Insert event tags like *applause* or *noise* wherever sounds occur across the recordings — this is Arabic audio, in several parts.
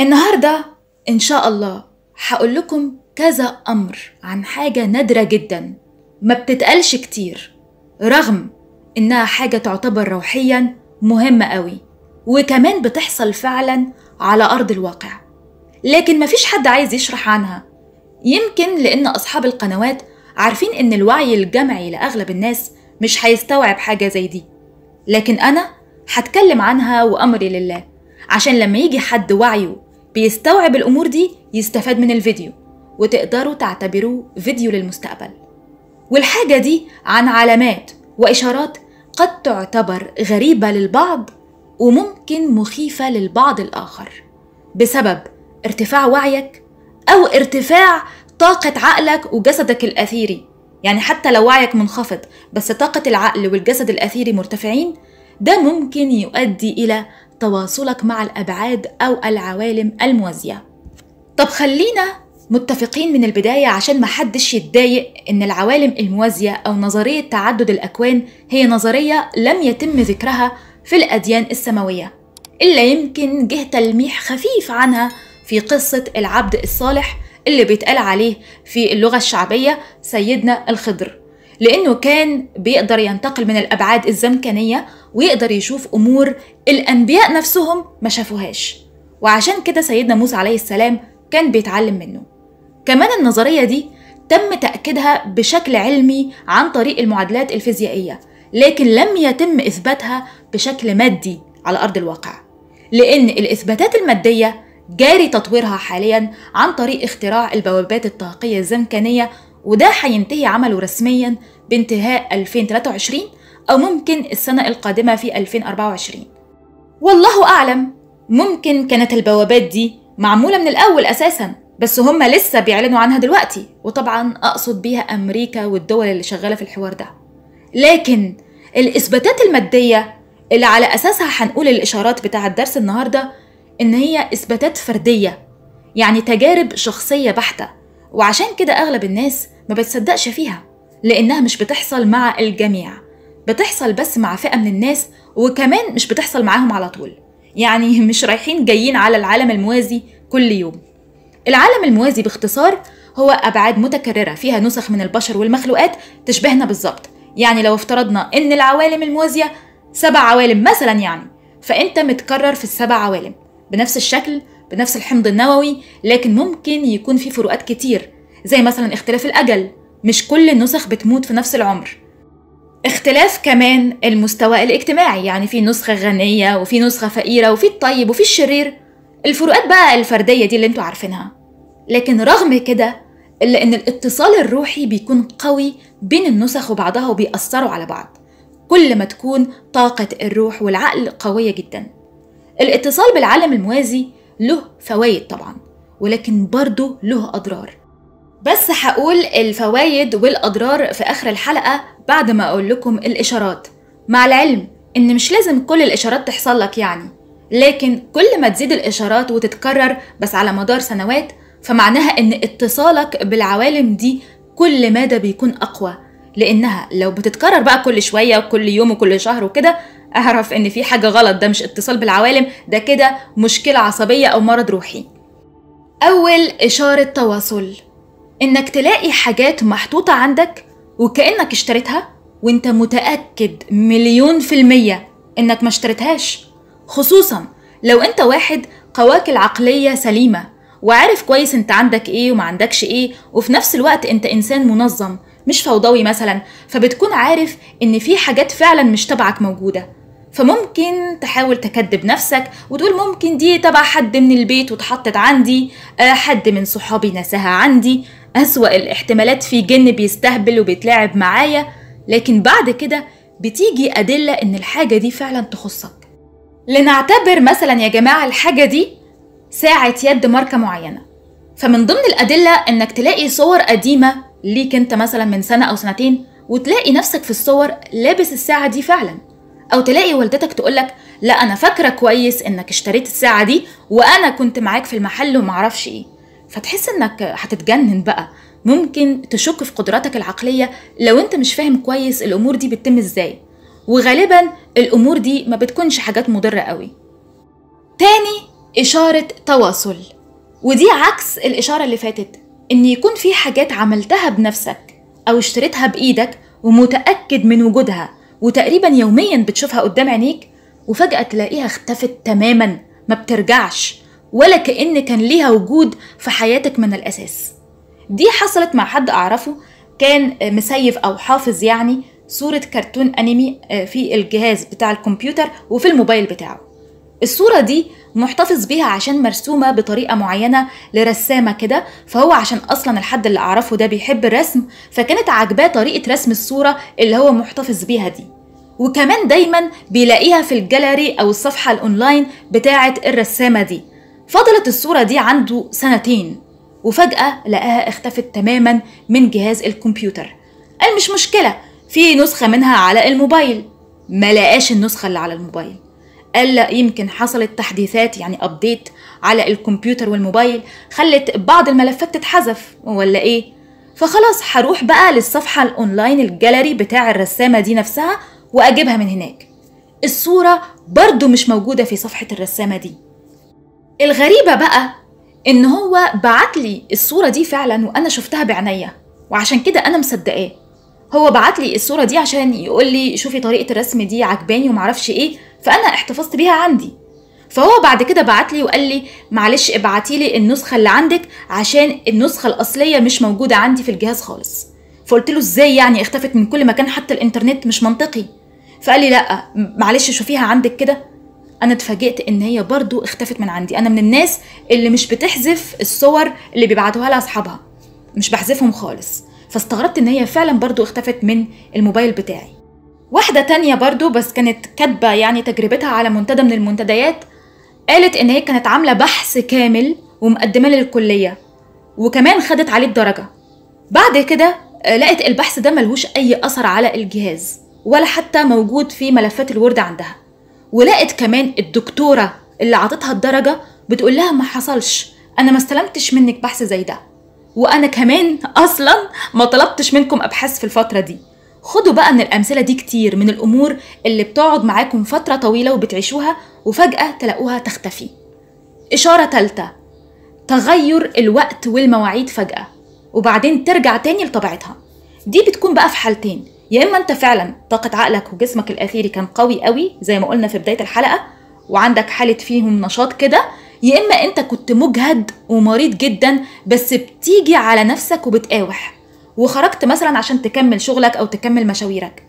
النهاردة إن شاء الله هقول لكم كذا أمر عن حاجة نادرة جدا ما بتتقالش كتير رغم إنها حاجة تعتبر روحيا مهمة قوي وكمان بتحصل فعلا على أرض الواقع لكن مفيش حد عايز يشرح عنها يمكن لأن أصحاب القنوات عارفين إن الوعي الجمعي لأغلب الناس مش هيستوعب حاجة زي دي لكن أنا هتكلم عنها وأمري لله عشان لما يجي حد وعيه بيستوعب الأمور دي يستفاد من الفيديو وتقدروا تعتبروه فيديو للمستقبل والحاجة دي عن علامات وإشارات قد تعتبر غريبة للبعض وممكن مخيفة للبعض الآخر بسبب ارتفاع وعيك أو ارتفاع طاقة عقلك وجسدك الأثيري يعني حتى لو وعيك منخفض بس طاقة العقل والجسد الأثيري مرتفعين ده ممكن يؤدي إلى تواصلك مع الأبعاد أو العوالم الموازية طب خلينا متفقين من البداية عشان محدش يتضايق إن العوالم الموازية أو نظرية تعدد الأكوان هي نظرية لم يتم ذكرها في الأديان السماوية إلا يمكن جه تلميح خفيف عنها في قصة العبد الصالح اللي بيتقال عليه في اللغة الشعبية سيدنا الخضر لأنه كان بيقدر ينتقل من الأبعاد الزمكانية ويقدر يشوف أمور الأنبياء نفسهم ما شافوهاش وعشان كده سيدنا موسى عليه السلام كان بيتعلم منه كمان النظرية دي تم تأكيدها بشكل علمي عن طريق المعادلات الفيزيائية لكن لم يتم إثباتها بشكل مادي على أرض الواقع لأن الإثباتات المادية جاري تطويرها حاليا عن طريق اختراع البوابات الطاقية الزمكانية وده هينتهي عمله رسميا بانتهاء 2023 أو ممكن السنة القادمة في 2024 والله أعلم ممكن كانت البوابات دي معمولة من الأول أساسا بس هما لسه بيعلنوا عنها دلوقتي وطبعا أقصد بيها أمريكا والدول اللي شغالة في الحوار ده لكن الإثباتات المادية اللي على أساسها هنقول الإشارات بتاع الدرس النهاردة إن هي إثباتات فردية يعني تجارب شخصية بحتة وعشان كده أغلب الناس ما بتصدقش فيها لأنها مش بتحصل مع الجميع بتحصل بس مع فئة من الناس وكمان مش بتحصل معاهم على طول يعني *laughs* مش رايحين جايين على العالم الموازي كل يوم العالم الموازي باختصار هو أبعاد متكررة فيها نسخ من البشر والمخلوقات تشبهنا بالظبط يعني لو افترضنا إن العوالم الموازية سبع عوالم مثلا يعني فأنت متكرر في السبع عوالم بنفس الشكل بنفس الحمض النووي لكن ممكن يكون في فروقات كتير زي مثلا اختلاف الأجل مش كل النسخ بتموت في نفس العمر اختلاف كمان المستوى الاجتماعي يعني في نسخة غنية وفي نسخة فقيرة وفي الطيب وفي الشرير الفروقات بقى الفردية دي اللي انتوا عارفينها لكن رغم كده إلا إن الاتصال الروحي بيكون قوي بين النسخ وبعضها وبيأثروا على بعض كل ما تكون طاقة الروح والعقل قوية جدا الاتصال بالعالم الموازي له فوائد طبعا ولكن برضه له أضرار بس هقول الفوايد والأضرار في آخر الحلقة بعد ما أقول لكم الإشارات مع العلم إن مش لازم كل الإشارات تحصل لك يعني لكن كل ما تزيد الإشارات وتتكرر بس على مدار سنوات فمعناها إن اتصالك بالعوالم دي كل مدى بيكون أقوى لأنها لو بتتكرر بقى كل شوية وكل يوم وكل شهر وكده أعرف إن في حاجة غلط ده مش اتصال بالعوالم ده كده مشكلة عصبية أو مرض روحي أول إشارة تواصل انك تلاقي حاجات محطوطة عندك وكأنك اشتريتها وانت متأكد مليون في المية انك ما اشتريتهاش خصوصا لو انت واحد قواك العقلية سليمة وعارف كويس انت عندك ايه وما عندكش ايه وفي نفس الوقت انت انسان منظم مش فوضوي مثلا فبتكون عارف ان في حاجات فعلا مش تبعك موجودة فممكن تحاول تكذب نفسك وتقول ممكن دي تبع حد من البيت واتحطت عندي آه، حد من صحابي نساها عندي أسوأ الاحتمالات في جن بيستهبل وبيتلاعب معايا لكن بعد كده بتيجي أدلة إن الحاجة دي فعلا تخصك لنعتبر مثلا يا جماعة الحاجة دي ساعة يد ماركة معينة فمن ضمن الأدلة إنك تلاقي صور قديمة ليك أنت مثلا من سنة أو سنتين وتلاقي نفسك في الصور لابس الساعة دي فعلا أو تلاقي والدتك تقولك لا أنا فاكرة كويس إنك اشتريت الساعة دي وأنا كنت معاك في المحل ومعرفش إيه فتحس انك هتتجنن بقى ممكن تشك في قدراتك العقلية لو انت مش فاهم كويس الامور دي بتتم ازاي وغالبا الامور دي ما بتكونش حاجات مضرة قوي تاني إشارة تواصل ودي عكس الإشارة اللي فاتت إن يكون في حاجات عملتها بنفسك أو اشتريتها بإيدك ومتأكد من وجودها وتقريبا يوميا بتشوفها قدام عينيك وفجأة تلاقيها اختفت تماما ما بترجعش ولا كأن كان ليها وجود في حياتك من الأساس دي حصلت مع حد أعرفه كان مسيف أو حافظ يعني صورة كرتون أنيمي آه، في الجهاز بتاع الكمبيوتر وفي الموبايل بتاعه الصورة دي محتفظ بيها عشان مرسومة بطريقة معينة لرسامة كده فهو عشان أصلا الحد اللي أعرفه ده بيحب الرسم فكانت عاجباه طريقة رسم الصورة اللي هو محتفظ بيها دي وكمان دايما بيلاقيها في الجاليري أو الصفحة الأونلاين بتاعة الرسامة دي فضلت الصورة دي عنده سنتين وفجأة لقاها اختفت تماما من جهاز الكمبيوتر قال مش مشكلة في نسخة منها على الموبايل ما لقاش النسخة اللي على الموبايل قال لا يمكن حصلت تحديثات يعني ابديت على الكمبيوتر والموبايل خلت بعض الملفات تتحذف ولا ايه فخلاص هروح بقى للصفحة الاونلاين الجاليري بتاع الرسامة دي نفسها واجيبها من هناك الصورة برضو مش موجودة في صفحة الرسامة دي الغريبة بقى إن هو بعت لي الصورة دي فعلا وأنا شفتها بعينيا وعشان كده أنا مصدقاه هو بعت لي الصورة دي عشان يقول لي شوفي طريقة الرسم دي عجباني ومعرفش إيه فأنا احتفظت بيها عندي فهو بعد كده بعت لي وقال لي معلش ابعتي لي النسخة اللي عندك عشان النسخة الأصلية مش موجودة عندي في الجهاز خالص فقلت له ازاي يعني اختفت من كل مكان حتى الانترنت مش منطقي فقال لي لا معلش شوفيها عندك كده انا اتفاجئت ان هي برضو اختفت من عندي انا من الناس اللي مش بتحذف الصور اللي بيبعتوها لها اصحابها مش بحذفهم خالص فاستغربت ان هي فعلا برضو اختفت من الموبايل بتاعي واحده تانية برضو بس كانت كاتبه يعني تجربتها على منتدى من المنتديات قالت ان هي كانت عامله بحث كامل ومقدمه للكليه وكمان خدت عليه الدرجه بعد كده آه، لقت البحث ده ملهوش اي اثر على الجهاز ولا حتى موجود في ملفات الوورد عندها ولقت كمان الدكتورة اللي عطتها الدرجة بتقول لها ما حصلش أنا ما استلمتش منك بحث زي ده وأنا كمان *laughs* أصلا ما طلبتش منكم أبحاث في الفترة دي خدوا بقى من الأمثلة دي كتير من الأمور اللي بتقعد معاكم فترة طويلة وبتعيشوها وفجأة تلاقوها تختفي إشارة تالتة تغير الوقت والمواعيد فجأة وبعدين ترجع تاني لطبيعتها دي بتكون بقى في حالتين يا اما انت فعلا طاقه عقلك وجسمك الاثيري كان قوي قوي زي ما قلنا في بدايه الحلقه وعندك حاله فيهم نشاط كده يا اما انت كنت مجهد ومريض جدا بس بتيجي على نفسك وبتقاوح وخرجت مثلا عشان تكمل شغلك او تكمل مشاويرك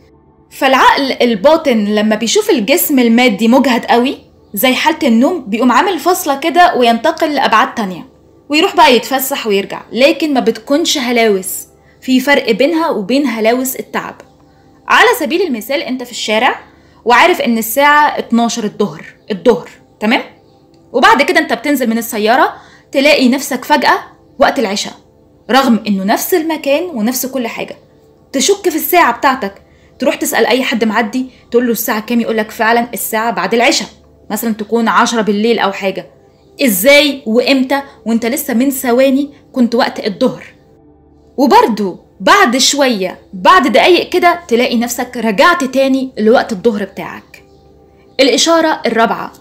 فالعقل الباطن لما بيشوف الجسم المادي مجهد قوي زي حالة النوم بيقوم عامل فصله كده وينتقل لأبعاد تانية ويروح بقى يتفسح ويرجع لكن ما بتكونش هلاوس في فرق بينها وبين هلاوس التعب على سبيل المثال انت في الشارع وعارف ان الساعة 12 الظهر الظهر تمام وبعد كده انت بتنزل من السيارة تلاقي نفسك فجأة وقت العشاء رغم انه نفس المكان ونفس كل حاجة تشك في الساعة بتاعتك تروح تسأل أي حد معدي تقول له الساعة كام يقولك فعلا الساعة بعد العشاء مثلا تكون عشرة بالليل أو حاجة إزاي وإمتى وإنت لسه من ثواني كنت وقت الظهر وبرده بعد شوية بعد دقايق كده تلاقي نفسك رجعت تاني لوقت الظهر بتاعك الإشارة الرابعة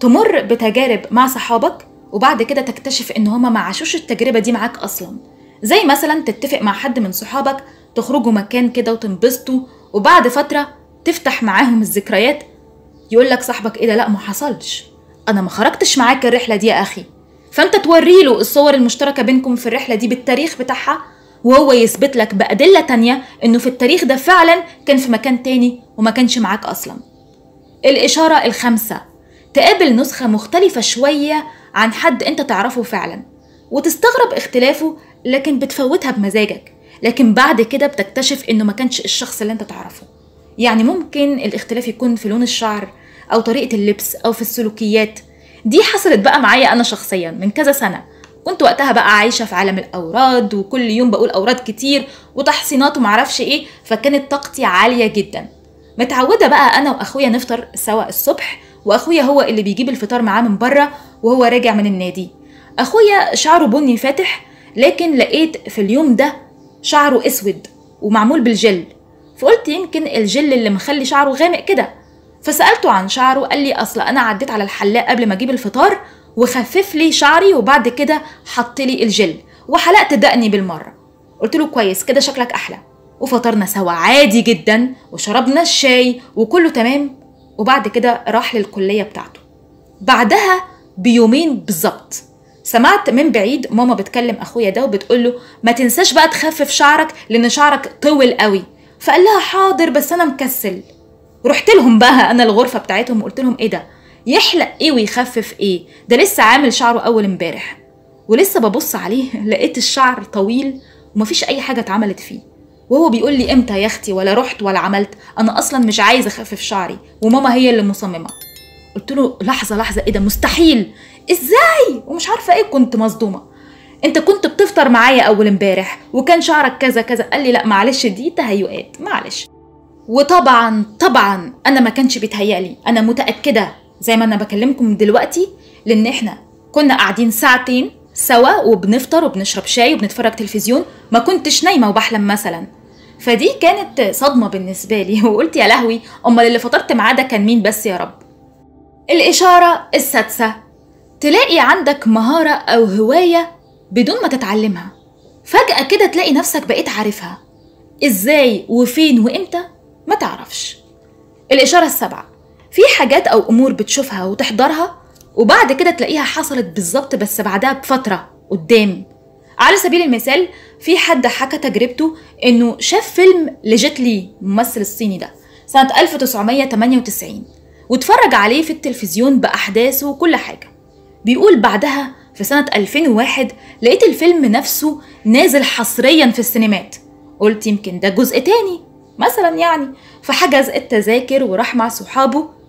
تمر بتجارب مع صحابك وبعد كده تكتشف إن هما ما عاشوش التجربة دي معاك أصلا زي مثلا تتفق مع حد من صحابك تخرجوا مكان كده وتنبسطوا وبعد فترة تفتح معاهم الذكريات يقول لك صاحبك ايه ده لا ما حصلش انا ما خرجتش معاك الرحله دي يا اخي فانت توريله الصور المشتركه بينكم في الرحله دي بالتاريخ بتاعها وهو يثبت لك بأدلة تانية إنه في التاريخ ده فعلا كان في مكان تاني وما كانش معاك أصلا الإشارة الخامسة تقابل نسخة مختلفة شوية عن حد أنت تعرفه فعلا وتستغرب اختلافه لكن بتفوتها بمزاجك لكن بعد كده بتكتشف إنه ما كانش الشخص اللي أنت تعرفه يعني ممكن الاختلاف يكون في لون الشعر أو طريقة اللبس أو في السلوكيات دي حصلت بقى معايا أنا شخصيا من كذا سنة كنت وقتها بقى عايشه في عالم الاوراد وكل يوم بقول اوراد كتير وتحصينات ومعرفش ايه فكانت طاقتي عاليه جدا متعوده بقى انا واخويا نفطر سوا الصبح واخويا هو اللي بيجيب الفطار معاه من بره وهو راجع من النادي اخويا شعره بني فاتح لكن لقيت في اليوم ده شعره اسود ومعمول بالجل فقلت يمكن الجل اللي مخلي شعره غامق كده فسالته عن شعره قال لي اصل انا عديت على الحلاق قبل ما اجيب الفطار وخفف لي شعري وبعد كده حط لي الجل وحلقت دقني بالمره قلت له كويس كده شكلك احلى وفطرنا سوا عادي جدا وشربنا الشاي وكله تمام وبعد كده راح للكليه بتاعته بعدها بيومين بالظبط سمعت من بعيد ماما بتكلم اخويا ده وبتقول له ما تنساش بقى تخفف شعرك لان شعرك طول قوي فقال لها حاضر بس انا مكسل رحت لهم بقى انا الغرفه بتاعتهم وقلت لهم ايه ده يحلق ايه ويخفف ايه ده لسه عامل شعره اول امبارح ولسه ببص عليه لقيت الشعر طويل ومفيش اي حاجه اتعملت فيه وهو بيقول لي امتى يا اختي ولا رحت ولا عملت انا اصلا مش عايز اخفف شعري وماما هي اللي مصممه قلت له لحظه لحظه ايه ده مستحيل ازاي ومش عارفه ايه كنت مصدومه انت كنت بتفطر معايا اول امبارح وكان شعرك كذا كذا قال لي لا معلش دي تهيؤات معلش وطبعا طبعا انا ما كانش بيتهيألي انا متاكده زي ما انا بكلمكم دلوقتي لان احنا كنا قاعدين ساعتين سوا وبنفطر وبنشرب شاي وبنتفرج تلفزيون ما كنتش نايمه وبحلم مثلا فدي كانت صدمه بالنسبه لي *laughs* وقلت يا لهوي امال اللي فطرت معاه ده كان مين بس يا رب الاشاره السادسه تلاقي عندك مهاره او هوايه بدون ما تتعلمها فجاه كده تلاقي نفسك بقيت عارفها ازاي وفين وامتى ما تعرفش الاشاره السابعه في حاجات او امور بتشوفها وتحضرها وبعد كده تلاقيها حصلت بالظبط بس بعدها بفتره قدام على سبيل المثال في حد حكى تجربته انه شاف فيلم لجيت لي الممثل الصيني ده سنه 1998 واتفرج عليه في التلفزيون باحداثه وكل حاجه بيقول بعدها في سنه 2001 لقيت الفيلم نفسه نازل حصريا في السينمات قلت يمكن ده جزء تاني مثلا يعني فحجز التذاكر وراح مع صحابه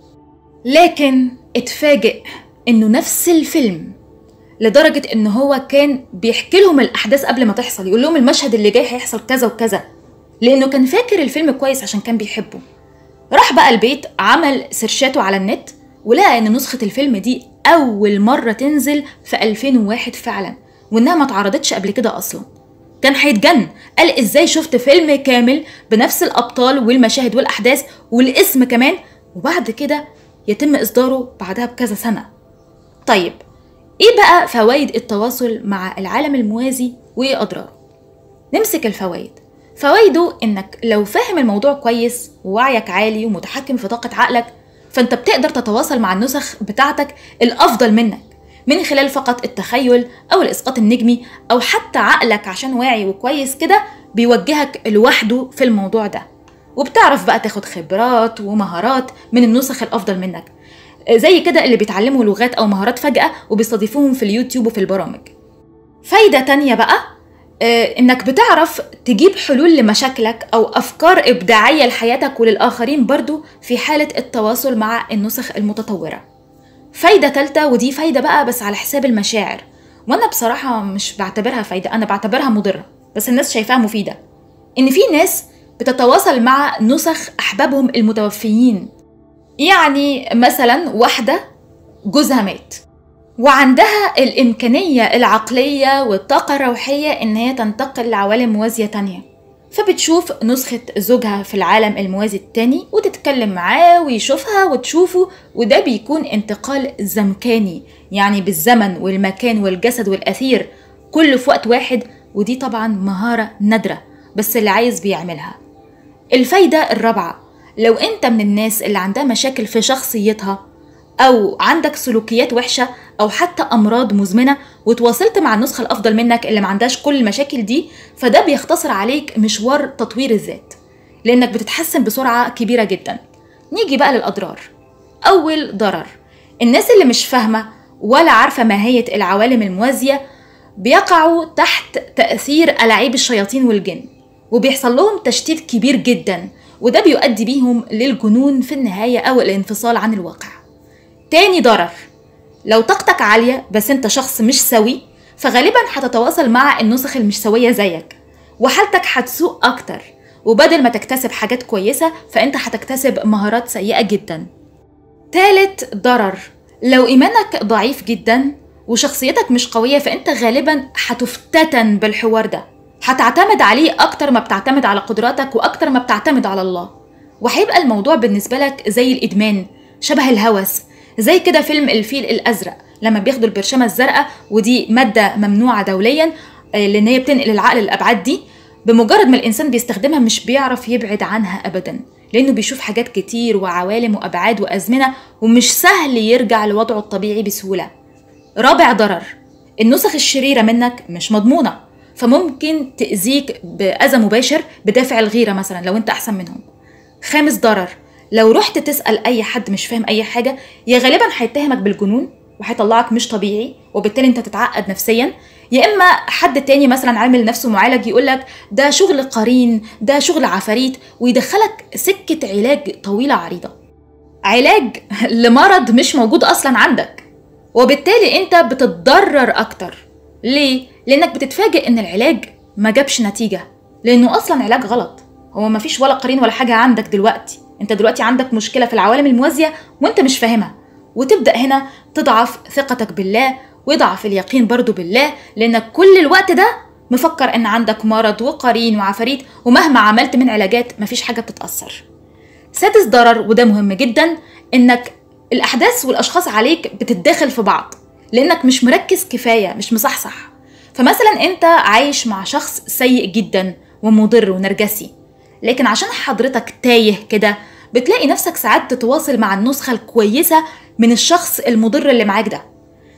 لكن اتفاجئ انه نفس الفيلم لدرجة ان هو كان بيحكي لهم الاحداث قبل ما تحصل يقول لهم المشهد اللي جاي هيحصل كذا وكذا لانه كان فاكر الفيلم كويس عشان كان بيحبه راح بقى البيت عمل سيرشاته على النت ولقى ان نسخة الفيلم دي اول مرة تنزل في 2001 فعلا وانها ما اتعرضتش قبل كده اصلا كان هيتجن قال ازاي شفت فيلم كامل بنفس الابطال والمشاهد والاحداث والاسم كمان وبعد كده يتم إصداره بعدها بكذا سنة طيب إيه بقى فوائد التواصل مع العالم الموازي وإيه أضراره؟ نمسك الفوائد فوائده إنك لو فاهم الموضوع كويس ووعيك عالي ومتحكم في طاقة عقلك فأنت بتقدر تتواصل مع النسخ بتاعتك الأفضل منك من خلال فقط التخيل أو الإسقاط النجمي أو حتى عقلك عشان واعي وكويس كده بيوجهك لوحده في الموضوع ده وبتعرف بقى تاخد خبرات ومهارات من النسخ الافضل منك زي كده اللي بيتعلموا لغات او مهارات فجاه وبيستضيفوهم في اليوتيوب وفي البرامج فايده تانية بقى آه، انك بتعرف تجيب حلول لمشاكلك او افكار ابداعيه لحياتك وللاخرين برضو في حاله التواصل مع النسخ المتطوره فايده تالتة ودي فايده بقى بس على حساب المشاعر وانا بصراحه مش بعتبرها فايده انا بعتبرها مضره بس الناس شايفاها مفيده ان في ناس بتتواصل مع نسخ أحبابهم المتوفيين يعني مثلا واحدة جوزها مات وعندها الإمكانية العقلية والطاقة الروحية إن هي تنتقل لعوالم موازية تانية فبتشوف نسخة زوجها في العالم الموازي التاني وتتكلم معاه ويشوفها وتشوفه وده بيكون انتقال زمكاني يعني بالزمن والمكان والجسد والأثير كله في وقت واحد ودي طبعا مهارة نادرة بس اللي عايز بيعملها الفايدة الرابعة لو أنت من الناس اللي عندها مشاكل في شخصيتها أو عندك سلوكيات وحشة أو حتى أمراض مزمنة وتواصلت مع النسخة الأفضل منك اللي ما عندهاش كل المشاكل دي فده بيختصر عليك مشوار تطوير الذات لأنك بتتحسن بسرعة كبيرة جدا نيجي بقى للأضرار أول ضرر الناس اللي مش فاهمة ولا عارفة ماهية العوالم الموازية بيقعوا تحت تأثير ألاعيب الشياطين والجن وبيحصل لهم تشتيت كبير جدا وده بيؤدي بيهم للجنون في النهاية أو الانفصال عن الواقع تاني ضرر لو طاقتك عالية بس انت شخص مش سوي فغالبا هتتواصل مع النسخ المش سوية زيك وحالتك هتسوء أكتر وبدل ما تكتسب حاجات كويسة فانت هتكتسب مهارات سيئة جدا تالت ضرر لو إيمانك ضعيف جدا وشخصيتك مش قوية فانت غالبا هتفتتن بالحوار ده هتعتمد عليه أكتر ما بتعتمد على قدراتك وأكتر ما بتعتمد على الله وهيبقى الموضوع بالنسبة لك زي الإدمان شبه الهوس زي كده فيلم الفيل الأزرق لما بياخدوا البرشمة الزرقاء ودي مادة ممنوعة دوليا آه، لأن هي بتنقل العقل الأبعاد دي بمجرد ما الإنسان بيستخدمها مش بيعرف يبعد عنها أبدا لأنه بيشوف حاجات كتير وعوالم وأبعاد وأزمنة ومش سهل يرجع لوضعه الطبيعي بسهولة رابع ضرر النسخ الشريرة منك مش مضمونة فممكن تأذيك بأذى مباشر بدافع الغيرة مثلا لو أنت أحسن منهم خامس ضرر لو رحت تسأل أي حد مش فاهم أي حاجة يا غالبا هيتهمك بالجنون وهيطلعك مش طبيعي وبالتالي أنت تتعقد نفسيا يا اما حد تاني مثلا عامل نفسه معالج يقول لك ده شغل قرين ده شغل عفاريت ويدخلك سكه علاج طويله عريضه علاج لمرض مش موجود اصلا عندك وبالتالي انت بتتضرر اكتر ليه؟ لأنك بتتفاجئ إن العلاج ما جابش نتيجة لأنه أصلا علاج غلط هو ما فيش ولا قرين ولا حاجة عندك دلوقتي أنت دلوقتي عندك مشكلة في العوالم الموازية وأنت مش فاهمها وتبدأ هنا تضعف ثقتك بالله ويضعف اليقين برضو بالله لأنك كل الوقت ده مفكر إن عندك مرض وقرين وعفاريت ومهما عملت من علاجات مفيش حاجة بتتأثر سادس ضرر وده مهم جدا إنك الأحداث والأشخاص عليك بتتداخل في بعض لانك مش مركز كفايه مش مصحصح فمثلا انت عايش مع شخص سيء جدا ومضر ونرجسي لكن عشان حضرتك تايه كده بتلاقي نفسك ساعات تتواصل مع النسخه الكويسه من الشخص المضر اللي معاك ده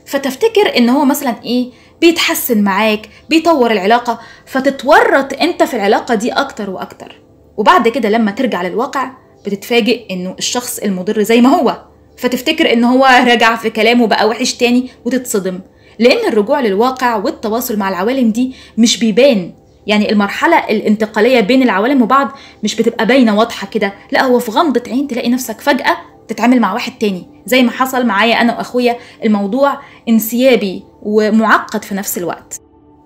فتفتكر ان هو مثلا ايه بيتحسن معاك بيطور العلاقه فتتورط انت في العلاقه دي اكتر واكتر وبعد كده لما ترجع للواقع بتتفاجئ انه الشخص المضر زي ما هو فتفتكر ان هو رجع في كلامه بقى وحش تاني وتتصدم لان الرجوع للواقع والتواصل مع العوالم دي مش بيبان يعني المرحلة الانتقالية بين العوالم وبعض مش بتبقى باينة واضحة كده لا هو في غمضة عين تلاقي نفسك فجأة تتعامل مع واحد تاني زي ما حصل معايا أنا وأخويا الموضوع انسيابي ومعقد في نفس الوقت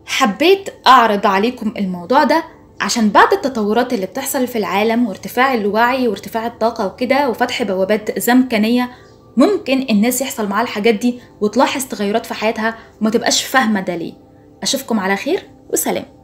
حبيت أعرض عليكم الموضوع ده عشان بعد التطورات اللي بتحصل في العالم وارتفاع الوعي وارتفاع الطاقة وكده وفتح بوابات زمكانية ممكن الناس يحصل معاها الحاجات دي وتلاحظ تغيرات في حياتها وما تبقاش فاهمة ده ليه أشوفكم على خير وسلام